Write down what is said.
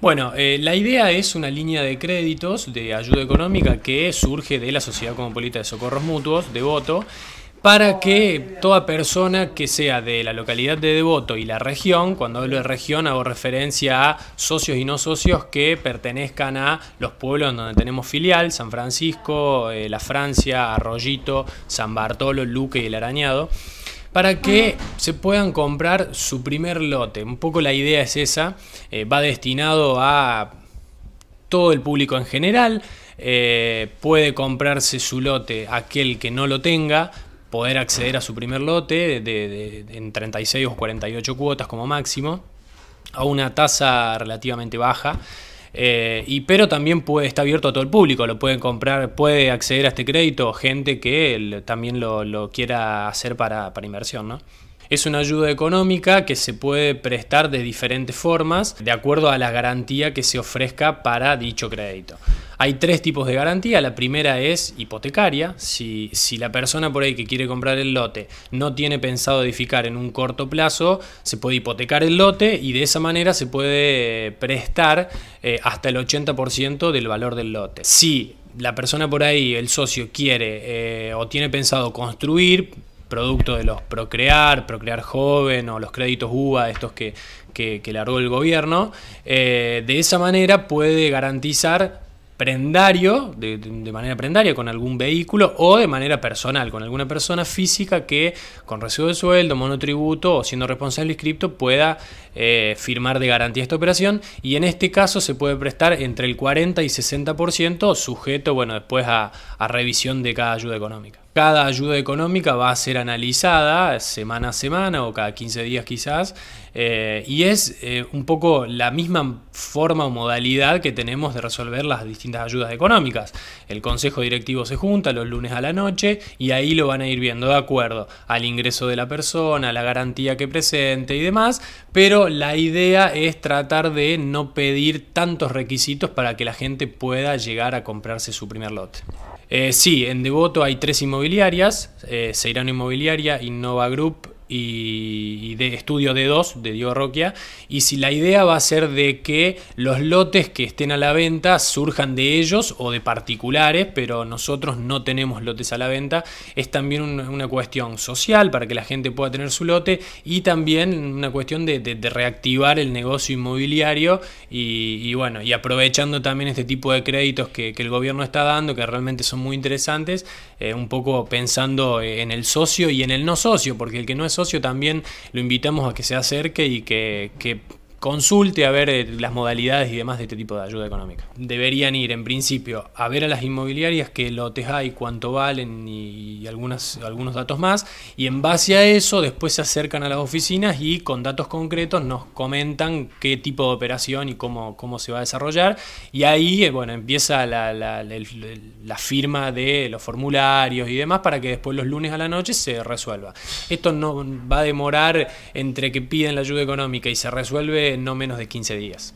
Bueno, eh, la idea es una línea de créditos de ayuda económica que surge de la Sociedad Comunopolita de Socorros Mutuos, Devoto, para que toda persona que sea de la localidad de Devoto y la región, cuando hablo de región hago referencia a socios y no socios que pertenezcan a los pueblos donde tenemos filial, San Francisco, eh, La Francia, Arroyito, San Bartolo, Luque y El Arañado, para que se puedan comprar su primer lote. Un poco la idea es esa, eh, va destinado a todo el público en general, eh, puede comprarse su lote aquel que no lo tenga, poder acceder a su primer lote en 36 o 48 cuotas como máximo, a una tasa relativamente baja. Eh, y, pero también está abierto a todo el público, lo pueden comprar, puede acceder a este crédito gente que también lo, lo, quiera hacer para, para inversión, ¿no? Es una ayuda económica que se puede prestar de diferentes formas de acuerdo a la garantía que se ofrezca para dicho crédito. Hay tres tipos de garantía. La primera es hipotecaria. Si, la persona por ahí que quiere comprar el lote no tiene pensado edificar en un corto plazo, se puede hipotecar el lote y de esa manera se puede eh, prestar eh, hasta el 80% del valor del lote. Si la persona por ahí, el socio, quiere eh, o tiene pensado construir, producto de los Procrear, Procrear Joven o los créditos UBA, estos que, que, largó el gobierno, de esa manera puede garantizar prendario, de, manera prendaria con algún vehículo o de manera personal, con alguna persona física que con recibo de sueldo, monotributo o siendo responsable inscripto pueda eh, firmar de garantía esta operación y en este caso se puede prestar entre el 40 y 60% sujeto, bueno, después a revisión de cada ayuda económica. Cada ayuda económica va a ser analizada semana a semana o cada 15 días quizás eh, y es eh, un poco la misma forma o modalidad que tenemos de resolver las distintas ayudas económicas. El consejo directivo se junta los lunes a la noche y ahí lo van a ir viendo de acuerdo al ingreso de la persona, la garantía que presente y demás, pero la idea es tratar de no pedir tantos requisitos para que la gente pueda llegar a comprarse su primer lote. Eh, sí, en Devoto hay tres inmobiliarias, eh, Seirano Inmobiliaria, Innova Group y, de Estudio de dos de Diego Roquia. Y si la idea va a ser de que los lotes que estén a la venta surjan de ellos o de particulares, pero nosotros no tenemos lotes a la venta, es también una cuestión social para que la gente pueda tener su lote y también una cuestión de, reactivar el negocio inmobiliario y, bueno, y aprovechando también este tipo de créditos que, el gobierno está dando, que realmente son muy interesantes, eh, un poco pensando en el socio y en el no socio, porque el que no es también lo invitamos a que se acerque y que, que consulte a ver eh, las modalidades y demás de este tipo de ayuda económica. Deberían ir, en principio, a ver a las inmobiliarias que lotes hay, cuánto valen y, algunos datos más, y en base a eso después se acercan a las oficinas y con datos concretos nos comentan qué tipo de operación y cómo, cómo se va a desarrollar, y ahí eh, bueno, empieza la firma de los formularios y demás para que después los lunes a la noche se resuelva. Esto no va a demorar entre que piden la ayuda económica y se resuelve no menos de 15 días.